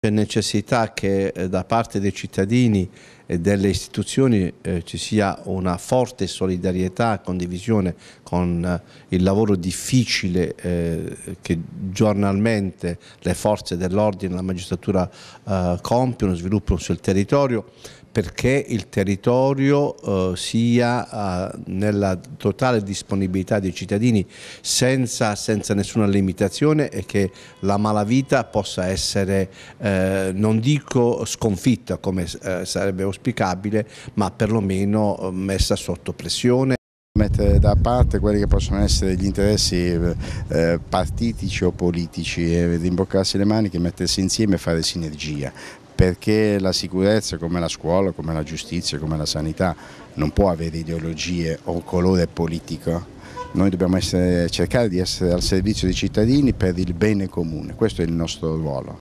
c'è necessità che eh, da parte dei cittadini delle istituzioni eh, ci sia una forte solidarietà e condivisione con eh, il lavoro difficile eh, che giornalmente le forze dell'ordine e la magistratura eh, compiono, sviluppano sul territorio perché il territorio eh, sia eh, nella totale disponibilità dei cittadini senza, senza, nessuna limitazione e che la malavita possa essere, eh, non dico sconfitta come eh, sarebbe auspicabile, auspicabile, ma perlomeno eh, messa sotto pressione mettere da parte quelli che possono essere gli interessi eh, eh, partitici o politici e rimboccarsi le maniche, mettersi insieme e fare sinergia perché la sicurezza come la scuola, come la giustizia, come la sanità non può avere ideologie o colore politico. Noi dobbiamo essere, cercare di essere al servizio dei cittadini per il bene comune, questo è il nostro ruolo.